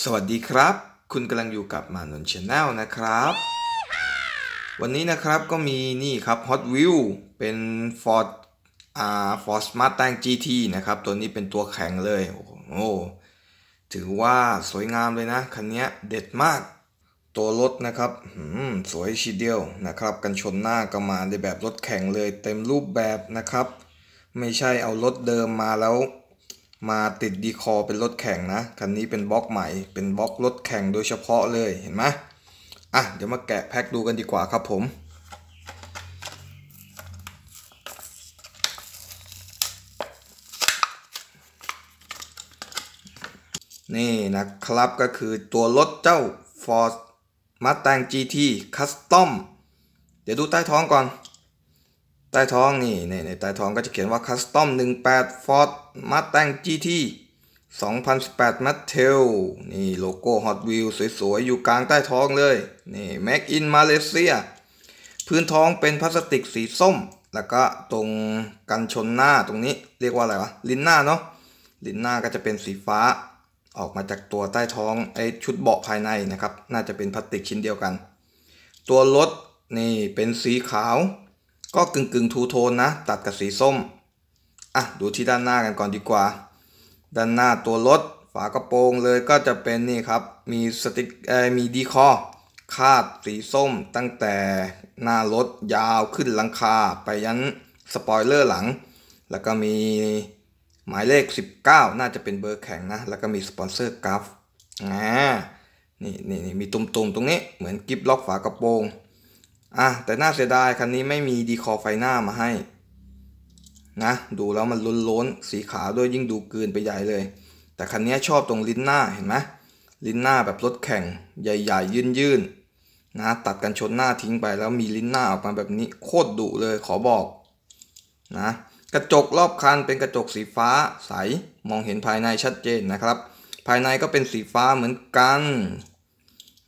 สวัสดีครับ คุณกำลังอยู่กับมานน์ชาแนลนะครับ วันนี้นะครับก็มีนี่ครับ Hot Wheel เป็น Ford อ่า Ford Smart Tank GT นะครับ ตัวนี้เป็นตัวแข็งเลย โอ้โห ถือว่าสวยงามเลยนะ คันนี้เด็ดมากตัวรถนะครับ สวยชีเดียวนะครับ กันชนหน้าก็มาในแบบรถแข่งเลยเต็มรูปแบบนะครับ ไม่ใช่เอารถเดิมมาแล้วมาติดดีคอเป็นรถแข่งนะ คันนี้เป็นบล็อกใหม่ เป็นบล็อกรถแข่งโดยเฉพาะเลยเห็นไหมอ่ะ เดี๋ยวมาแกะแพ็คดูกันดีกว่าครับผม นี่นะครับก็คือตัวรถเจ้า Ford Mustang GT Custom เดี๋ยวดูใต้ท้องก่อนใต้ท้องนี่ในใต้ท้องก็จะเขียนว่า Custom 18 Ford Mustang GT 2018 m a t t e l นี่โลโก้ Hot Wheels สวยๆ อยู่กลางใต้ท้องเลย นี่ Make in Malaysia พื้นท้องเป็นพลาสติกสีส้ม แล้วก็ตรงกันชนหน้าตรงนี้ เรียกว่าอะไรวะ ลิ้นหน้าเนาะลิ้นหน้าก็จะเป็นสีฟ้า ออกมาจากตัวใต้ท้องไอชุดเบาะภายในนะครับ น่าจะเป็นพลาสติกชิ้นเดียวกัน ตัวรถนี่เป็นสีขาวก็กึ่งกึ่งทูโทนนะตัดกับสีส้มอ่ะดูที่ด้านหน้ากันก่อนดีกว่า ด้านหน้าตัวรถฝากระโปรงเลยก็จะเป็นนี่ครับมีสติกเอมีดีคอคาดสีส้มตั้งแต่หน้ารถยาวขึ้นหลังคาไปยันสปอยเลอร์หลัง แล้วก็มีหมายเลข 19 น่าจะเป็นเบอร์แข็งนะแล้วก็มีสปอนเซอร์กราฟอ่านี่นี่มีตุ่มๆตรงนี้เหมือนกิฟล็อกฝากระโปรงอ่ะแต่น่าเสียดายคันนี้ไม่มีดีคอไฟหน้ามาให้นะดูแล้วมันล้นล้นสีขาวด้วยยิ่งดูเกินไปใหญ่เลย แต่คันนี้ชอบตรงลิ้นหน้าเห็นไหมลิ้นหน้าแบบรถแข่งใหญ่ ๆ ยื่นๆนะตัดกันชนหน้าทิ้งไปแล้วมีลิ้นหน้าออกมาแบบนี้โคตรดุเลยขอบอกนะกระจกรอบคันเป็นกระจกสีฟ้าใสมองเห็นภายในชัดเจนนะครับ ภายในก็เป็นสีฟ้าเหมือนกัน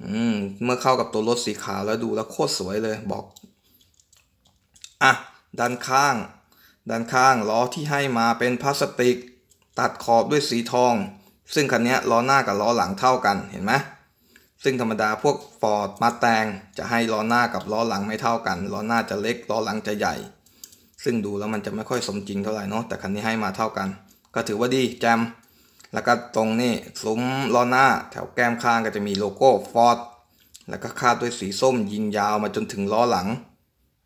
อืมเมื่อเข้ากับตัวรถสีขาวแล้วดูแล้วโคตรสวยเลยบอกอ่ะด้านข้าง ด้านข้างล้อที่ให้มาเป็นพลาสติก ตัดขอบด้วยสีทอง ซึ่งคันนี้ล้อหน้ากับล้อหลังเท่ากันเห็นไหมซึ่งธรรมดาพวกฟอร์ดมาแตงจะให้ล้อหน้ากับล้อหลังไม่เท่ากันล้อหน้าจะเล็กล้อหลังจะใหญ่ ซึ่งดูแล้วมันจะไม่ค่อยสมจริงเท่าไหร่เนาะแต่คันนี้ให้มาเท่ากัน ก็ถือว่าดีแจมแล้วก็ตรงนี้ซุ้มล้อหน้าแถวแก้มข้างก็จะมีโลโก้ฟอร์ดแล้วก็คาดด้วยสีส้มยิงยาวมาจนถึงล้อหลัง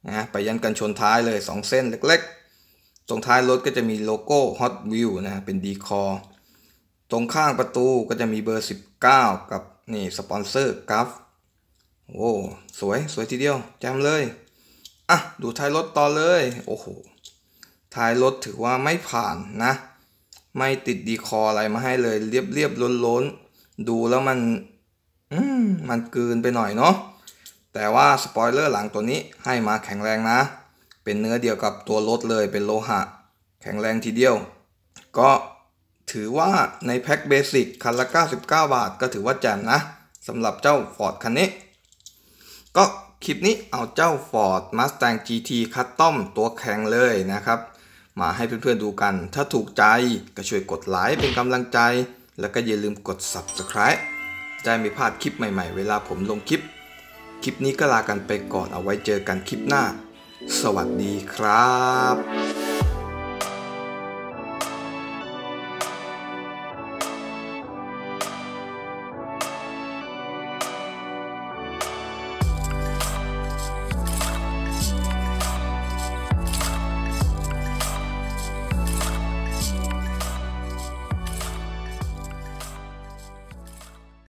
นะไปยันกันชนท้ายเลย 2 เส้นเล็กๆ ตรงท้ายรถก็จะมีโลโก้ Hot Wheel นะเป็นดีคอตรงข้างประตูก็จะมีเบอร์ 19 กับนี่สปอนเซอร์กัฟโอ้สวยสวยทีเดียว แจมเลย อ่ะ ดูท้ายรถต่อเลยโอ้โหท้ายรถถือว่าไม่ผ่านนะไม่ติดดีคออะไรมาให้เลย เรียบเรียบล้นล้นดูแล้วมัน อืมมันเกินไปหน่อยเนาะแต่ว่าสปอยเลอร์หลังตัวนี้ให้มาแข็งแรงนะ เป็นเนื้อเดียวกับตัวรถเลยเป็นโลหะ แข็งแรงทีเดียว ก็ถือว่าในแพ็คเบสิกคันละ99 บาท ก็ถือว่าแจ่มนะสำหรับเจ้า Ford คันนี้ ก็คลิปนี้เอาเจ้า Ford Mustang GT คัสตอมตัวแข็งเลยนะครับมาให้เพื่อนๆดูกัน ถ้าถูกใจก็ช่วยกดไลค์เป็นกำลังใจ แล้วก็อย่าลืมกด subscribe ได้ไม่พลาดคลิปใหม่ๆเวลาผมลงคลิป คลิปนี้ก็ลากันไปก่อนเอาไว้เจอกันคลิปหน้า สวัสดีครับ